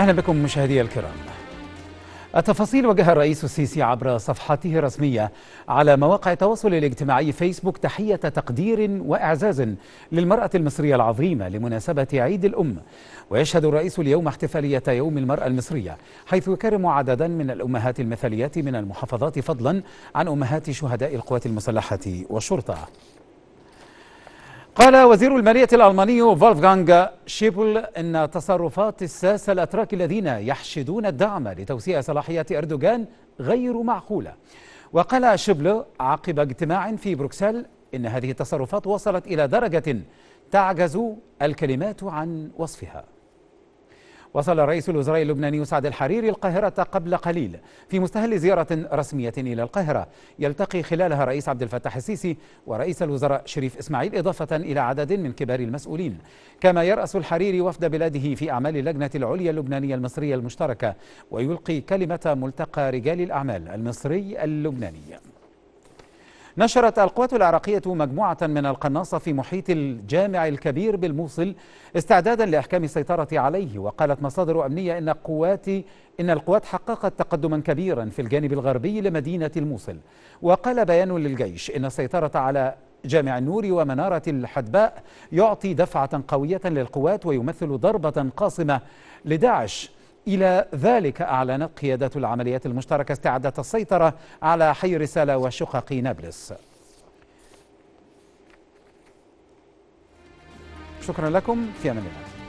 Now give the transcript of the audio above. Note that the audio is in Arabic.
أهلا بكم مشاهدي الكرام التفاصيل وجه الرئيس السيسي عبر صفحته الرسمية على مواقع التواصل الاجتماعي فيسبوك تحية تقدير وإعزاز للمرأة المصرية العظيمة لمناسبة عيد الأم ويشهد الرئيس اليوم احتفالية يوم المرأة المصرية حيث يكرم عددا من الأمهات المثليات من المحافظات فضلا عن أمهات شهداء القوات المسلحة والشرطة قال وزير المالية الألماني فولفغانغ شيبل إن تصرفات الساسة الأتراك الذين يحشدون الدعم لتوسيع صلاحيات أردوغان غير معقولة وقال شيبل عقب اجتماع في بروكسل إن هذه التصرفات وصلت إلى درجة تعجز الكلمات عن وصفها وصل رئيس الوزراء اللبناني سعد الحريري القاهرة قبل قليل في مستهل زيارة رسمية إلى القاهرة يلتقي خلالها رئيس عبد الفتاح السيسي ورئيس الوزراء شريف إسماعيل إضافة إلى عدد من كبار المسؤولين كما يرأس الحريري وفد بلاده في أعمال اللجنة العليا اللبنانية المصرية المشتركة ويلقي كلمة ملتقى رجال الأعمال المصري اللبناني نشرت القوات العراقية مجموعة من القناصة في محيط الجامع الكبير بالموصل استعدادا لإحكام السيطرة عليه وقالت مصادر أمنية إن قوات إن القوات حققت تقدما كبيرا في الجانب الغربي لمدينة الموصل وقال بيان للجيش إن السيطرة على جامع النور ومنارة الحدباء يعطي دفعة قوية للقوات ويمثل ضربة قاصمة لداعش إلى ذلك أعلنت قيادات العمليات المشتركة استعادة السيطرة على حي رسالة وشقق نابلس شكرا لكم في أمان الله